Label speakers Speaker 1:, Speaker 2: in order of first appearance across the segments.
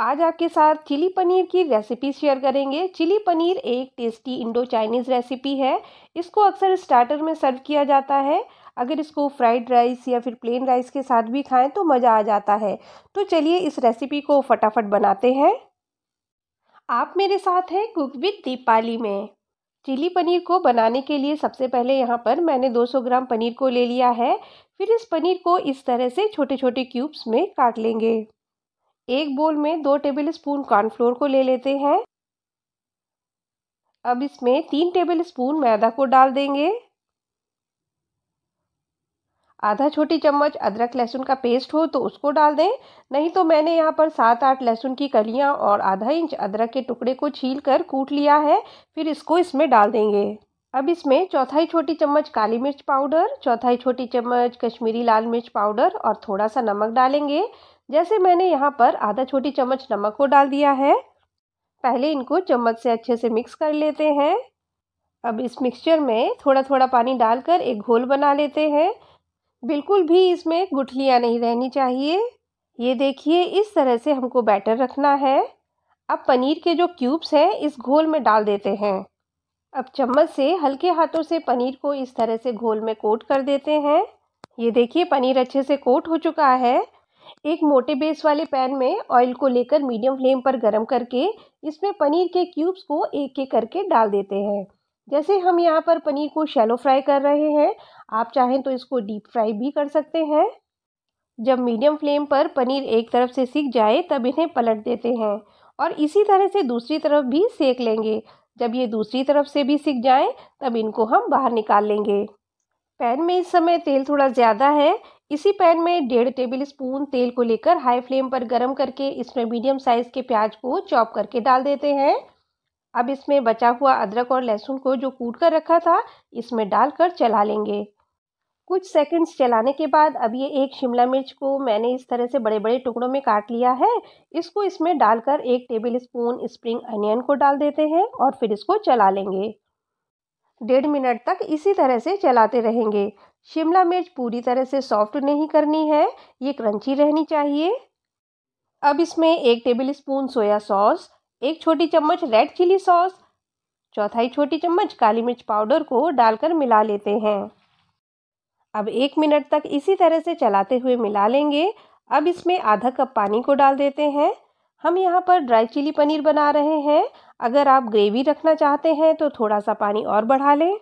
Speaker 1: आज आपके साथ चिली पनीर की रेसिपी शेयर करेंगे चिली पनीर एक टेस्टी इंडो चाइनीज़ रेसिपी है इसको अक्सर स्टार्टर में सर्व किया जाता है अगर इसको फ्राइड राइस या फिर प्लेन राइस के साथ भी खाएं तो मज़ा आ जाता है तो चलिए इस रेसिपी को फटाफट बनाते हैं आप मेरे साथ हैं कुक विद दीपाली में चिली पनीर को बनाने के लिए सबसे पहले यहाँ पर मैंने 200 ग्राम पनीर को ले लिया है फिर इस पनीर को इस तरह से छोटे छोटे क्यूब्स में काट लेंगे एक बोल में दो टेबल स्पून कॉर्नफ्लोर को ले लेते हैं अब इसमें तीन टेबल स्पून मैदा को डाल देंगे आधा छोटी चम्मच अदरक लहसुन का पेस्ट हो तो उसको डाल दें नहीं तो मैंने यहाँ पर सात आठ लहसुन की कलियाँ और आधा इंच अदरक के टुकड़े को छील कर कूट लिया है फिर इसको इसमें डाल देंगे अब इसमें चौथाई छोटी चम्मच काली मिर्च पाउडर चौथाई छोटी चम्मच कश्मीरी लाल मिर्च पाउडर और थोड़ा सा नमक डालेंगे जैसे मैंने यहाँ पर आधा छोटी चम्मच नमक को डाल दिया है पहले इनको चम्मच से अच्छे से मिक्स कर लेते हैं अब इस मिक्सचर में थोड़ा थोड़ा पानी डालकर एक घोल बना लेते हैं बिल्कुल भी इसमें गुठलियाँ नहीं रहनी चाहिए ये देखिए इस तरह से हमको बैटर रखना है अब पनीर के जो क्यूब्स हैं इस घोल में डाल देते हैं अब चम्मच से हल्के हाथों से पनीर को इस तरह से घोल में कोट कर देते हैं ये देखिए पनीर अच्छे से कोट हो चुका है एक मोटे बेस वाले पैन में ऑयल को लेकर मीडियम फ्लेम पर गर्म करके इसमें पनीर के क्यूब्स को एक एक करके डाल देते हैं जैसे हम यहाँ पर पनीर को शैलो फ्राई कर रहे हैं आप चाहें तो इसको डीप फ्राई भी कर सकते हैं जब मीडियम फ्लेम पर पनीर एक तरफ से सीख जाए तब इन्हें पलट देते हैं और इसी तरह से दूसरी तरफ भी सेक लेंगे जब ये दूसरी तरफ से भी सिक जाए तब इनको हम बाहर निकाल लेंगे पैन में इस समय तेल थोड़ा ज़्यादा है इसी पैन में डेढ़ टेबल स्पून तेल को लेकर हाई फ्लेम पर गर्म करके इसमें मीडियम साइज़ के प्याज को चॉप करके डाल देते हैं अब इसमें बचा हुआ अदरक और लहसुन को जो कूट कर रखा था इसमें डालकर चला लेंगे कुछ सेकंड्स चलाने के बाद अब ये एक शिमला मिर्च को मैंने इस तरह से बड़े बड़े टुकड़ों में काट लिया है इसको इसमें डालकर एक टेबल स्पून स्प्रिंग अनियन को डाल देते हैं और फिर इसको चला लेंगे डेढ़ मिनट तक इसी तरह से चलाते रहेंगे शिमला मिर्च पूरी तरह से सॉफ्ट नहीं करनी है ये क्रंची रहनी चाहिए अब इसमें एक टेबल स्पून सोया सॉस एक छोटी चम्मच रेड चिली सॉस चौथाई छोटी चम्मच काली मिर्च पाउडर को डालकर मिला लेते हैं अब एक मिनट तक इसी तरह से चलाते हुए मिला लेंगे अब इसमें आधा कप पानी को डाल देते हैं हम यहाँ पर ड्राई चिली पनीर बना रहे हैं अगर आप ग्रेवी रखना चाहते हैं तो थोड़ा सा पानी और बढ़ा लें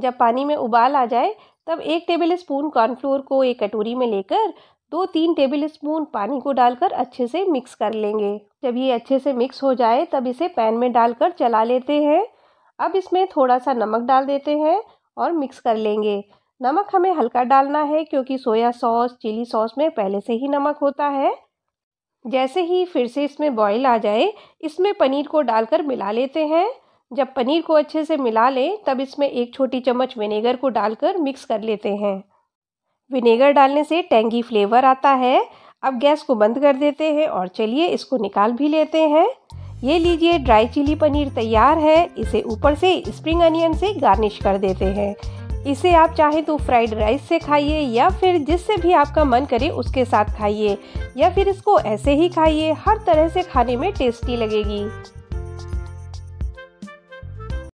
Speaker 1: जब पानी में उबाल आ जाए तब एक टेबल स्पून कॉर्नफ्लोर को एक कटोरी में लेकर दो तीन टेबल स्पून पानी को डालकर अच्छे से मिक्स कर लेंगे जब ये अच्छे से मिक्स हो जाए तब इसे पैन में डालकर चला लेते हैं अब इसमें थोड़ा सा नमक डाल देते हैं और मिक्स कर लेंगे नमक हमें हल्का डालना है क्योंकि सोया सॉस चिली सॉस में पहले से ही नमक होता है जैसे ही फिर से इसमें बॉईल आ जाए इसमें पनीर को डालकर मिला लेते हैं जब पनीर को अच्छे से मिला लें तब इसमें एक छोटी चम्मच विनेगर को डालकर मिक्स कर लेते हैं विनेगर डालने से टेंगी फ्लेवर आता है अब गैस को बंद कर देते हैं और चलिए इसको निकाल भी लेते हैं ये लीजिए ड्राई चिली पनीर तैयार है इसे ऊपर से स्प्रिंग अनियन से गार्निश कर देते हैं इसे आप चाहे तो फ्राइड राइस से खाइए या फिर जिससे भी आपका मन करे उसके साथ खाइए या फिर इसको ऐसे ही खाइए हर तरह से खाने में टेस्टी लगेगी